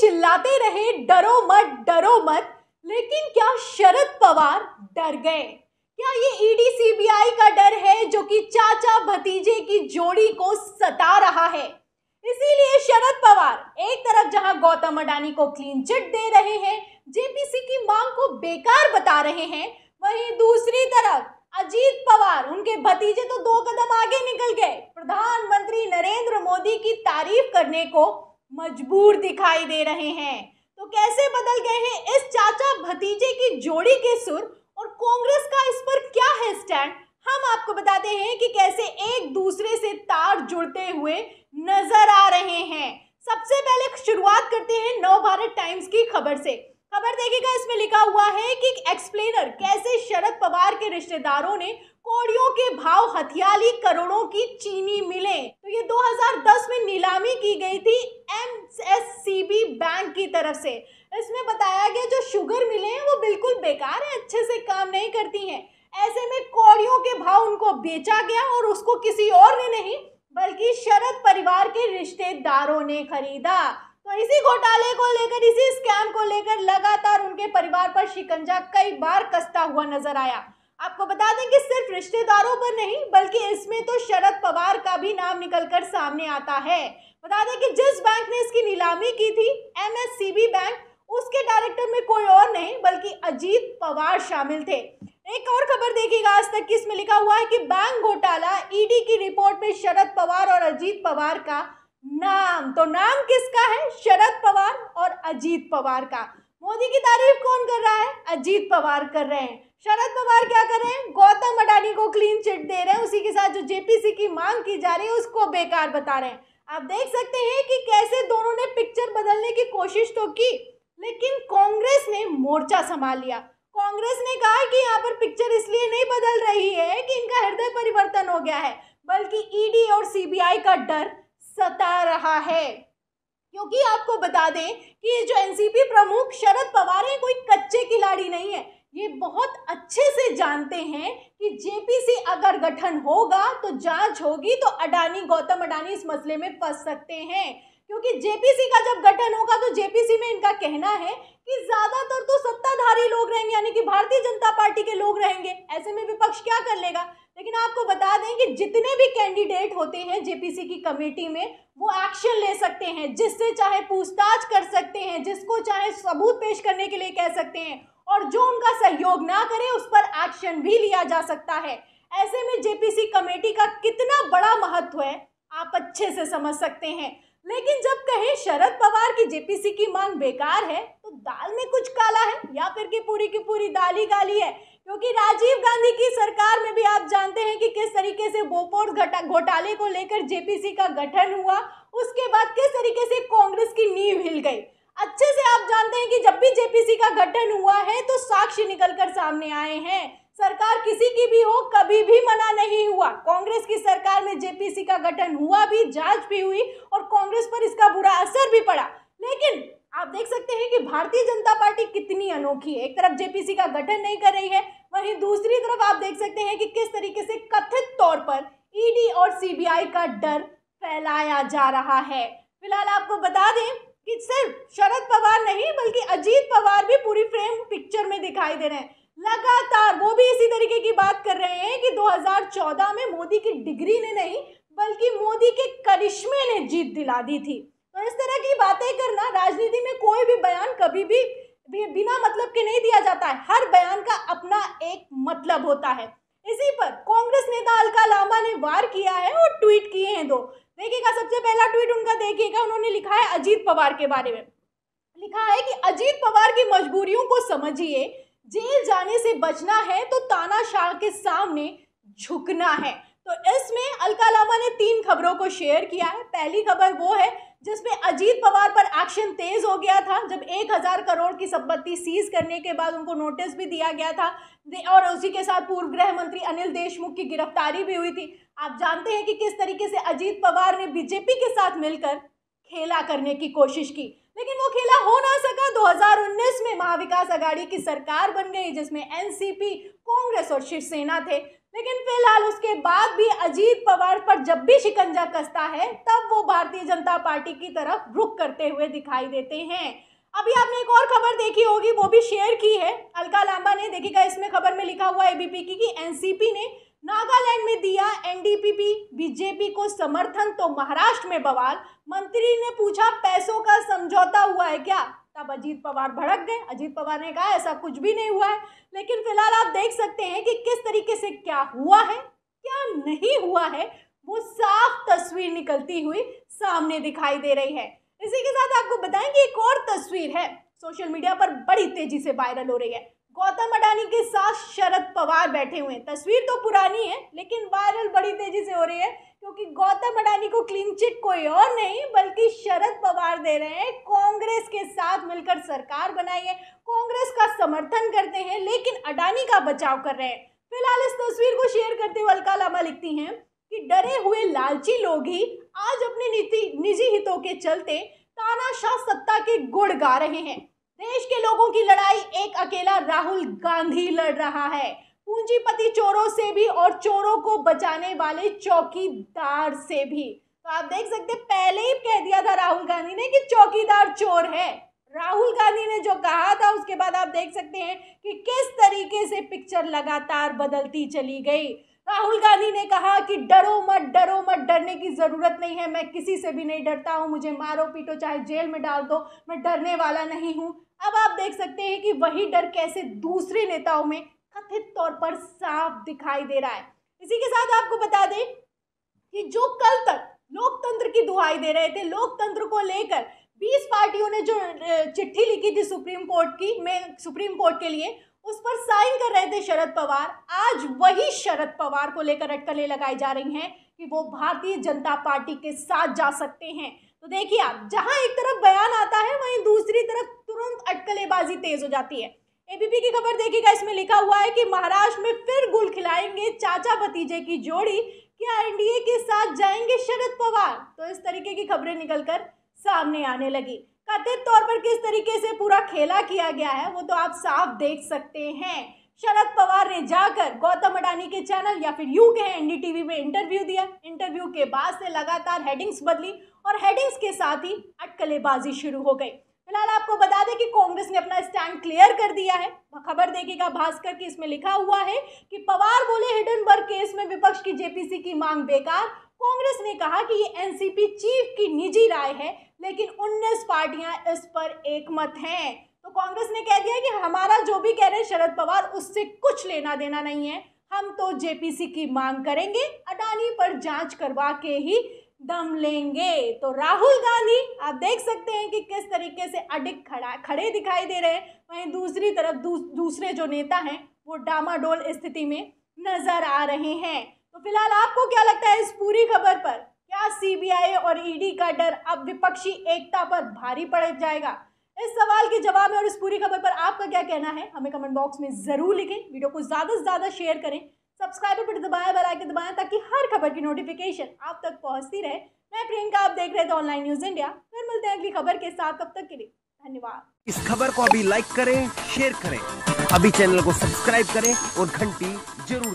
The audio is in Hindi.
चिल्लाते रहे डरो मत डरो मत लेकिन क्या शरद पवार डर गए क्या ये ईडी e सीबीआई का डर है जो कि चाचा भतीजे की जोड़ी को सता रहा है इसीलिए शरद पवार एक तरफ जहां गौतम अडानी को क्लीन चिट दे रहे हैं जेपीसी की मांग को बेकार बता रहे हैं वहीं दूसरी तरफ अजीत पवार उनके भतीजे तो दो कदम आगे निकल गए प्रधानमंत्री नरेंद्र मोदी की तारीफ करने को मजबूर दिखाई दे रहे हैं तो कैसे बदल गए हैं इस चाचा भतीजे की जोड़ी के सुर और कांग्रेस का इस पर क्या है स्टैंड हम आपको बताते हैं कि कैसे एक दूसरे से तार जुड़ते हुए नजर आ रहे हैं सबसे पहले शुरुआत करते हैं नव भारत टाइम्स की खबर से खबर देखिएगा इसमें लिखा हुआ है कि एक्सप्लेनर कैसे शरद पवार के रिश्तेदारों ने कौड़ियों के भाव हथियाली करोड़ों की चीनी मिले तो ये 2010 में नीलामी की गई थी एम बैंक की तरफ से इसमें बताया गया जो शुगर मिले हैं वो बिल्कुल बेकार है अच्छे से काम नहीं करती हैं ऐसे में कौड़ियों के भाव उनको बेचा गया और उसको किसी और ने नहीं बल्कि शरद परिवार के रिश्तेदारों ने खरीदा तो इसी घोटाले को लेकर इसी स्कैम को लेकर लगातार उनके परिवार पर शिकंजा कई बार कसता हुआ नजर आया आपको बता दें कि सिर्फ रिश्तेदारों पर नहीं बल्कि इसमें तो शरद पवार का भी नाम निकलकर सामने आता है बता दें कि जिस बैंक ने इसकी नीलामी की थी एमएससीबी बैंक उसके डायरेक्टर में कोई और नहीं बल्कि अजीत पवार शामिल थे एक और खबर देखिएगा आज तक इसमें लिखा हुआ है कि बैंक घोटाला ईडी की रिपोर्ट में शरद पवार और अजीत पवार का नाम तो नाम किसका है शरद पवार और अजीत पवार का मोदी की तारीफ कौन कर रहा है अजीत पवार कर रहे हैं शरद पवार क्या कर रहे हैं गौतम अडानी को क्लीन चिट दे रहे हैं उसी के साथ जो जेपीसी की मांग की जा रही है उसको बेकार बता रहे हैं आप देख सकते हैं कि कैसे दोनों ने पिक्चर बदलने की कोशिश तो की लेकिन कांग्रेस ने मोर्चा संभाल लिया कांग्रेस ने कहा कि यहाँ पर पिक्चर इसलिए नहीं बदल रही है कि इनका हृदय परिवर्तन हो गया है बल्कि ईडी e और सीबीआई का डर सता रहा है क्योंकि आपको बता दें कि ये जो एनसीपी प्रमुख शरद पवार हैं कोई कच्चे खिलाड़ी नहीं है ये बहुत अच्छे से जानते हैं कि जेपीसी अगर गठन होगा तो जांच होगी तो अडानी गौतम अडानी इस मसले में फंस सकते हैं क्योंकि जेपीसी का जब गठन होगा तो जेपीसी में इनका कहना है कि ज्यादातर तो सत्ताधारी लोग रहेंगे यानी कि भारतीय जनता पार्टी के लोग रहेंगे ऐसे में विपक्ष क्या कर लेगा लेकिन आपको बता दें कि जितने भी कैंडिडेट होते हैं जेपीसी की कमेटी में वो एक्शन ले सकते हैं जिससे चाहे पूछताछ कर सकते हैं जिसको चाहे सबूत पेश करने के लिए कह सकते हैं और जो उनका सहयोग ना करे उस पर एक्शन भी लिया जा सकता है ऐसे में जेपीसी कमेटी का कितना बड़ा महत्व है आप अच्छे से समझ सकते हैं लेकिन जब कहें शरद पवार की जेपीसी की मांग बेकार है तो दाल में कुछ काला है या फिर की पूरी की पूरी दाल ही काली है क्योंकि राजीव गांधी की सरकार में भी आप जानते हैं कि किस तरीके से बोपोर घोटाले को लेकर जेपीसी का गठन हुआ उसके बाद किस तरीके से कांग्रेस की नींव हिल गई अच्छे से आप जानते हैं कि जब भी जेपीसी का गठन हुआ है तो साक्ष्य निकलकर सामने आए हैं सरकार किसी की भी हो कभी भी मना नहीं हुआ कांग्रेस की सरकार में जेपीसी का गठन हुआ भी जांच भी हुई और कांग्रेस पर इसका बुरा असर भी पड़ा लेकिन आप देख सकते हैं कि भारतीय जनता पार्टी कितनी अनोखी है एक तरफ जेपीसी का गठन नहीं कर रही है वहीं दूसरी तरफ आप देख सकते हैं कि किस तरीके से कथित तौर पर ईडी और सीबीआई का डर फैलाया जा रहा है फिलहाल आपको बता दें कि सिर्फ शरद पवार नहीं बल्कि अजीत पवार भी पूरी फ्रेम पिक्चर में दिखाई दे रहे हैं लगातार वो भी इसी तरीके की बात कर रहे हैं कि 2014 में मोदी की डिग्री ने नहीं बल्कि मोदी के करिश्मे ने जीत दिला दी थी तो इस तरह की बातें करना राजनीति में कोई भी बयान कभी भी बिना मतलब के नहीं दिया जाता है हर बयान का अपना एक मतलब होता है इसी पर कांग्रेस नेता अलका लांबा ने वार किया है और ट्वीट किए हैं दो देखिएगा सबसे पहला ट्वीट उनका देखिएगा उन्होंने लिखा है अजीत पवार के बारे में लिखा है कि अजीत पवार की मजबूरियों को समझिए जेल जाने से बचना है तो तानाशाह के सामने झुकना है तो इसमें अलका लामा ने तीन खबरों को शेयर किया है पहली खबर वो है जिसमें अजीत पवार पर एक्शन तेज हो गया था जब एक हज़ार करोड़ की संपत्ति सीज करने के बाद उनको नोटिस भी दिया गया था और उसी के साथ पूर्व गृह मंत्री अनिल देशमुख की गिरफ्तारी भी हुई थी आप जानते हैं कि किस तरीके से अजीत पवार ने बीजेपी के साथ मिलकर खेला करने की कोशिश की लेकिन वो खेला हो ना सका 2019 में महाविकास अघाड़ी की सरकार बन गई जिसमें एनसीपी कांग्रेस और शिवसेना थे लेकिन फिलहाल उसके बाद भी अजीत पवार पर जब भी शिकंजा कसता है तब वो भारतीय जनता पार्टी की तरफ रुख करते हुए दिखाई देते हैं अभी आपने एक और खबर देखी होगी वो भी शेयर की है अलका लांबा ने देखिएगा इसमें खबर में लिखा हुआ एबीपी की कि एनसीपी ने नागालैंड में दिया एनडीपीपी बीजेपी को समर्थन तो महाराष्ट्र में बवाल मंत्री ने पूछा पैसों का समझौता हुआ है क्या तब अजीत पवार भड़क गए अजीत पवार ने कहा ऐसा कुछ भी नहीं हुआ है लेकिन फिलहाल आप देख सकते हैं कि किस तरीके से क्या हुआ है क्या नहीं हुआ है वो साफ तस्वीर निकलती हुई सामने दिखाई दे रही है इसी के साथ आपको बताएंगे एक और तस्वीर है सोशल मीडिया पर बड़ी तेजी से वायरल हो रही है गौतम अडानी के साथ शरद पवार बैठे हुए हैं तस्वीर तो पुरानी है लेकिन वायरल बड़ी तेजी से हो रही है क्योंकि गौतम अडानी को क्लीन चिट कोई और नहीं बल्कि शरद पवार दे रहे हैं कांग्रेस के साथ मिलकर सरकार बनाई है कांग्रेस का समर्थन करते हैं लेकिन अडानी का बचाव कर रहे हैं फिलहाल इस तस्वीर को शेयर करते हुए अलका लामा लिखती हैं कि डरे हुए लालची लोग ही आज अपने नीति निजी हितों के चलते तानाशाह सत्ता के गुड़ गा रहे हैं देश के लोगों की लड़ाई एक अकेला राहुल गांधी लड़ रहा है पूंजीपति चोरों से भी और चोरों को बचाने वाले चौकीदार से भी तो आप देख सकते पहले ही कह दिया था राहुल गांधी ने कि चौकीदार चोर है राहुल गांधी ने जो कहा था उसके बाद आप देख सकते हैं कि किस तरीके से पिक्चर लगातार बदलती चली गई राहुल गांधी ने कहा कि डरो मत डरो मत डरने की ज़रूरत नहीं है मैं किसी से भी नहीं डरता हूँ मुझे मारो पीटो चाहे जेल में डाल दो मैं डरने वाला नहीं हूँ अब आप देख सकते हैं कि वही डर कैसे दूसरे नेताओं में कथित तौर पर साफ दिखाई दे रहा है इसी के साथ आपको बता दें कि जो कल तक लोकतंत्र की दुहाई दे रहे थे लोकतंत्र को लेकर 20 पार्टियों ने जो चिट्ठी लिखी थी सुप्रीम कोर्ट की में सुप्रीम कोर्ट के लिए उस पर साइन कर रहे थे शरद पवार आज वही शरद पवार को लेकर अटकलें लगाई जा रही हैं कि वो भारतीय जनता पार्टी के साथ जा सकते हैं तो देखिए आप जहां एक तरफ बयान आता है वहीं दूसरी तरफ तुरंत अटकलेबाजी तेज हो जाती है एबीपी की खबर देखिएगा इसमें लिखा हुआ है कि महाराष्ट्र में फिर गुल खिलाएंगे चाचा भतीजे की जोड़ी क्या एनडीए के साथ जाएंगे शरद पवार तो इस तरीके की खबरें निकलकर सामने आने लगी कथित तौर पर किस तरीके से पूरा खेला किया गया है वो तो आप साफ देख सकते हैं शरद पवार ने जाकर गौतम अडानी के चैनल या फिर यू कहें एनडीटीवी में इंटरव्यू दिया इंटरव्यू के बाद से लगातार हेडिंग्स बदली और हेडिंग्स के साथ ही अटकलेबाजी शुरू हो गई फिलहाल आपको बता दें कि कांग्रेस ने अपना स्टैंड क्लियर कर दिया है खबर देखेगा भास्कर की इसमें लिखा हुआ है कि पवार बोले हिडन हिडनबर्ग केस में विपक्ष की जेपीसी की मांग बेकार कांग्रेस ने कहा कि ये एनसीपी चीफ की निजी राय है लेकिन उन्नीस पार्टियां इस पर एकमत हैं तो कांग्रेस ने कह दिया कि हमारा जो भी कह रहे हैं शरद पवार उससे कुछ लेना देना नहीं है हम तो जेपीसी की मांग करेंगे अडानी पर जांच करवा के ही दम लेंगे तो राहुल गांधी आप देख सकते हैं कि किस तरीके से अडिक खड़ा खड़े दिखाई दे रहे हैं वहीं दूसरी तरफ दू, दूसरे जो नेता हैं वो डामाडोल स्थिति में नजर आ रहे हैं तो फिलहाल आपको क्या लगता है इस पूरी खबर पर क्या सीबीआई और ईडी e का डर अब विपक्षी एकता पर भारी पड़ जाएगा इस सवाल के जवाब में और इस पूरी खबर पर आपका क्या कहना है हमें कमेंट बॉक्स में ज़रूर लिखें वीडियो को ज़्यादा से ज़्यादा शेयर करें सब्सक्राइब बटन दबाएं बेल आइकन दबाएं ताकि हर खबर की नोटिफिकेशन आप तक पहुंचती रहे मैं प्रियंका आप देख रहे थे ऑनलाइन न्यूज इंडिया फिर मिलते हैं अगली खबर के साथ तब तक के लिए धन्यवाद इस खबर को अभी लाइक करें शेयर करें अभी चैनल को सब्सक्राइब करें और घंटी जरूर